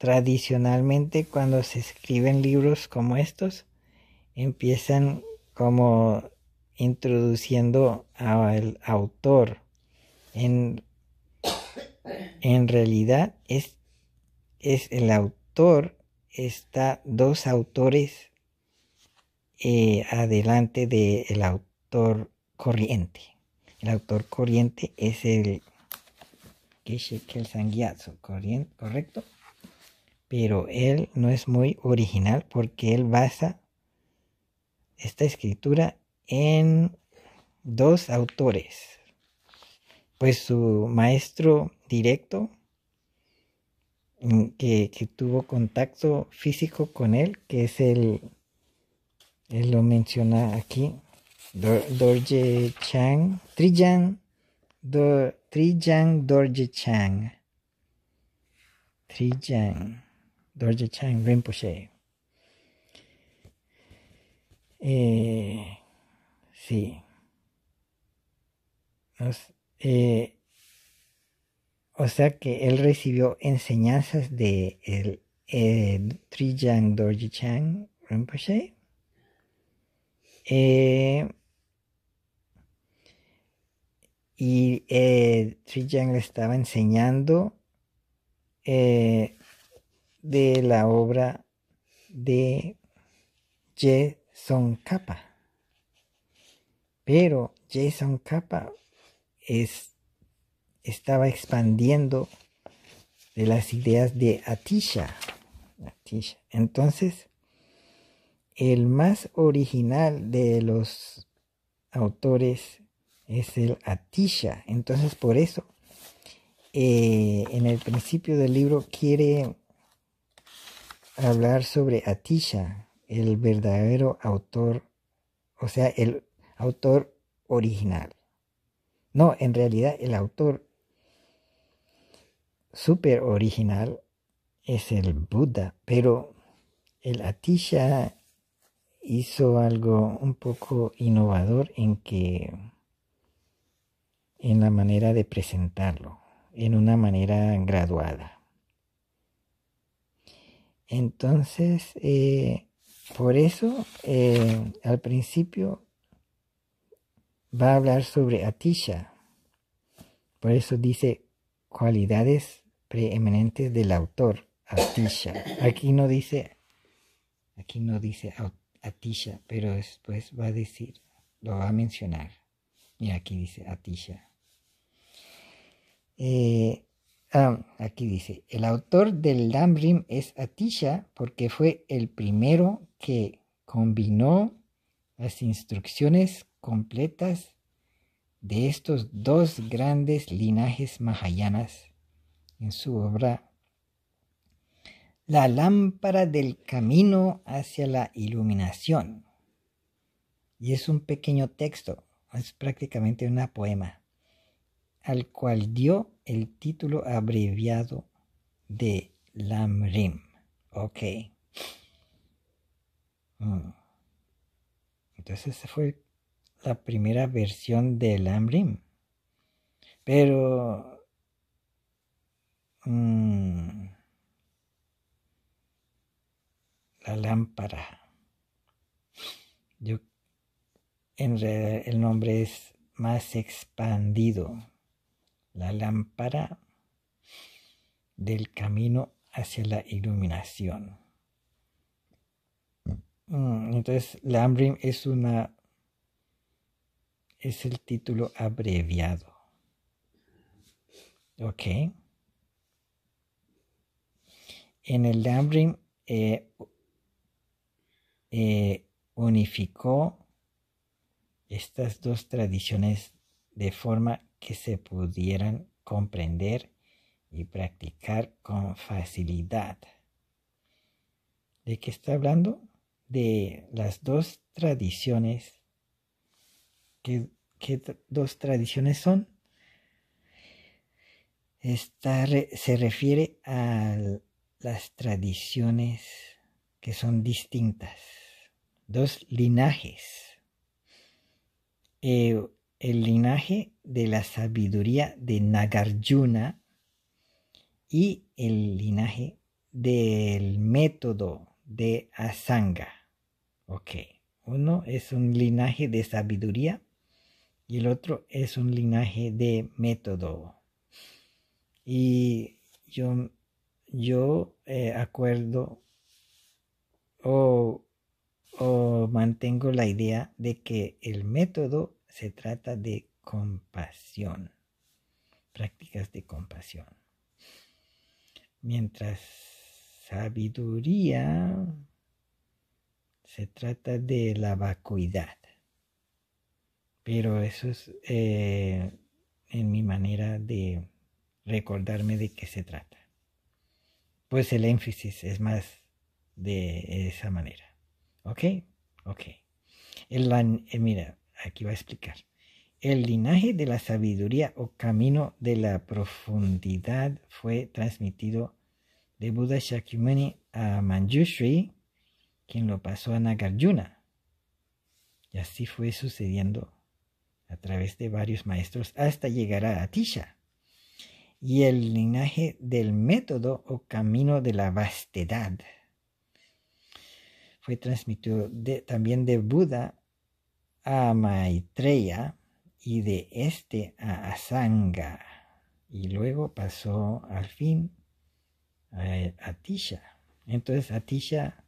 Tradicionalmente cuando se escriben libros como estos, empiezan como introduciendo al autor. En, en realidad es, es el autor, está dos autores eh, adelante del autor corriente. El autor corriente es el el corriente, ¿correcto? pero él no es muy original porque él basa esta escritura en dos autores. Pues su maestro directo, mm, que, tuvo contacto físico con él, que es el, él lo menciona aquí, Dorje Chang, Trijan, Dor, Dorje Chang, Trijang. Dorje Chang Rinpoche. Eh, sí. eh, o sea que él recibió enseñanzas de el, eh, Trijang Dorje Chang Rinpoche. Eh, y eh, Trijang le estaba enseñando eh, de la obra de Jason Capa. Pero Jason Capa es, estaba expandiendo de las ideas de Atisha. Atisha. Entonces, el más original de los autores es el Atisha. Entonces, por eso, eh, en el principio del libro quiere hablar sobre Atisha, el verdadero autor, o sea, el autor original. No, en realidad el autor super original es el Buda, pero el Atisha hizo algo un poco innovador en que en la manera de presentarlo, en una manera graduada. Entonces, eh, por eso eh, al principio va a hablar sobre Atisha. Por eso dice cualidades preeminentes del autor, Atisha. Aquí no dice, aquí no dice Atisha, pero después va a decir, lo va a mencionar. Y aquí dice Atisha. Eh, Ah, aquí dice, el autor del Lambrim es Atisha porque fue el primero que combinó las instrucciones completas de estos dos grandes linajes mahayanas en su obra La lámpara del camino hacia la iluminación. Y es un pequeño texto, es prácticamente una poema al cual dio el título abreviado de Lamrim. Ok. Mm. Entonces esa fue la primera versión de Lamrim. Pero... Mm, la lámpara. Yo, en realidad el nombre es más expandido la lámpara del camino hacia la iluminación. Mm, entonces, Lambrim es una es el título abreviado. Ok. En el Lambrim eh, eh, unificó estas dos tradiciones de forma que se pudieran comprender y practicar con facilidad. ¿De qué está hablando? De las dos tradiciones. ¿Qué, dos tradiciones son? Esta se refiere a las tradiciones que son distintas, dos linajes. Eh, el linaje de la sabiduría de Nagarjuna y el linaje del método de Asanga. Ok, uno es un linaje de sabiduría y el otro es un linaje de método. Y yo, yo eh, acuerdo o, o mantengo la idea de que el método se trata de compasión, prácticas de compasión. Mientras sabiduría se trata de la vacuidad. Pero eso es eh, en mi manera de recordarme de qué se trata. Pues el énfasis es más de esa manera. ¿Ok? Ok. El, eh, mira, aquí va a explicar. El linaje de la sabiduría o camino de la profundidad fue transmitido de Buda Shakyamuni a Manjushri, quien lo pasó a Nagarjuna. Y así fue sucediendo a través de varios maestros hasta llegar a Atisha. Y el linaje del método o camino de la vastedad fue transmitido también de Buda a Maitreya y de este a Asanga. Y luego pasó al fin a Atisha. Entonces Atisha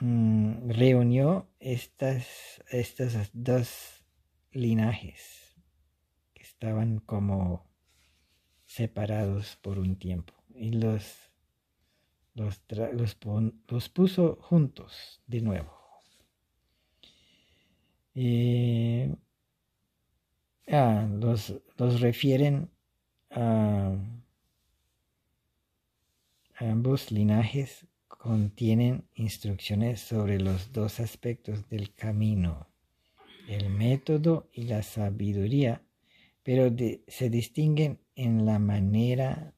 mm, reunió estas, estos dos linajes que estaban como separados por un tiempo y los, los puso juntos de nuevo. Ah, los, refieren a, ambos linajes contienen instrucciones sobre los dos aspectos del camino, el método y la sabiduría, pero se distinguen en la manera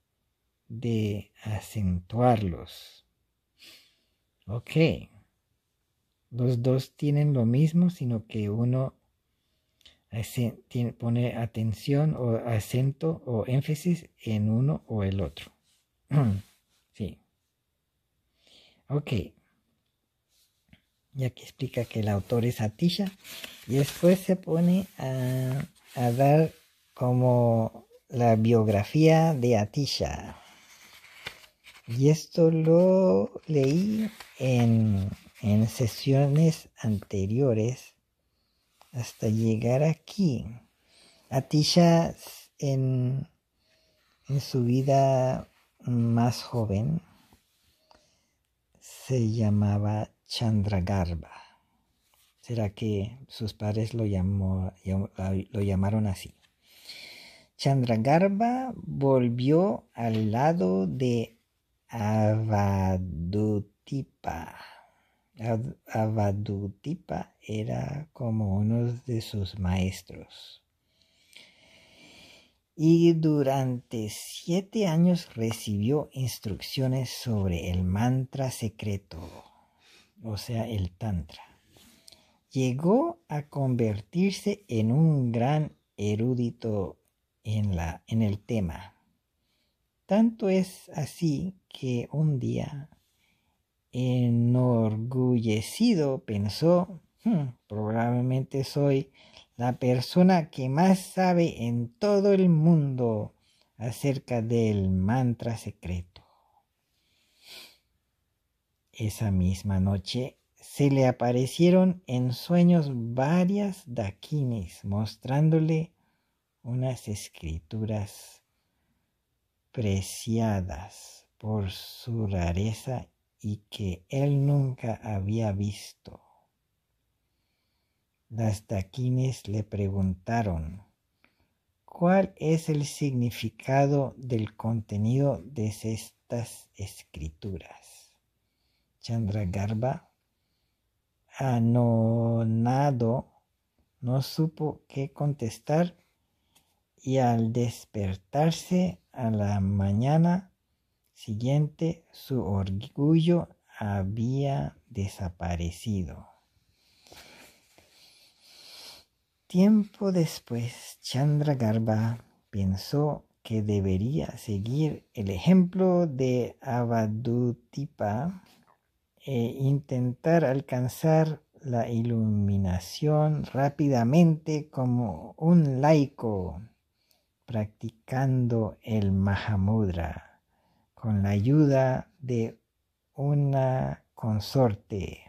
de acentuarlos. Okay los dos tienen lo mismo, sino que uno pone atención o acento o énfasis en uno o el otro. sí. Ok. Ya que explica que el autor es Atisha. Y después se pone a, a dar como la biografía de Atisha. Y esto lo leí en en sesiones anteriores hasta llegar aquí. Atisha en, en su vida más joven se llamaba Chandragarba. ¿Será que sus padres lo, lo llamaron así? Chandragarba volvió al lado de Avadutipa. Avadutipa era como uno de sus maestros. Y durante siete años recibió instrucciones sobre el mantra secreto, o sea, el tantra. Llegó a convertirse en un gran erudito en, la, en el tema. Tanto es así que un día en enorme pensó, hmm, probablemente soy la persona que más sabe en todo el mundo acerca del mantra secreto. Esa misma noche se le aparecieron en sueños varias dakinis mostrándole unas escrituras preciadas por su rareza y que él nunca había visto. Las taquines le preguntaron, ¿cuál es el significado del contenido de estas escrituras? Chandragarba, anonado, no supo qué contestar y al despertarse a la mañana siguiente su orgullo había desaparecido. Tiempo después, Chandragarba pensó que debería seguir el ejemplo de Avadutipa e intentar alcanzar la iluminación rápidamente como un laico practicando el Mahamudra con la ayuda de una consorte.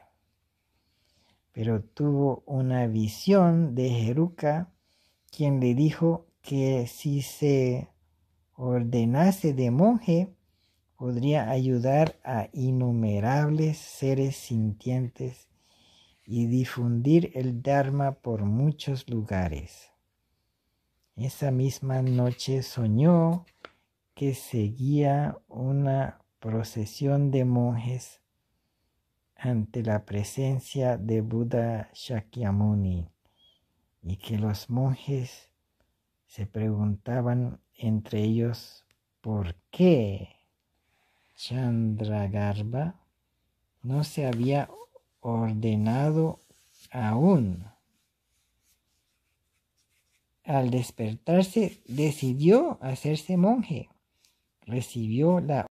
Pero tuvo una visión de Jeruca, quien le dijo que si se ordenase de monje, podría ayudar a innumerables seres sintientes y difundir el Dharma por muchos lugares. Esa misma noche soñó que seguía una procesión de monjes ante la presencia de Buda Shakyamuni y que los monjes se preguntaban entre ellos por qué Chandragarba no se había ordenado aún. Al despertarse decidió hacerse monje recibió la...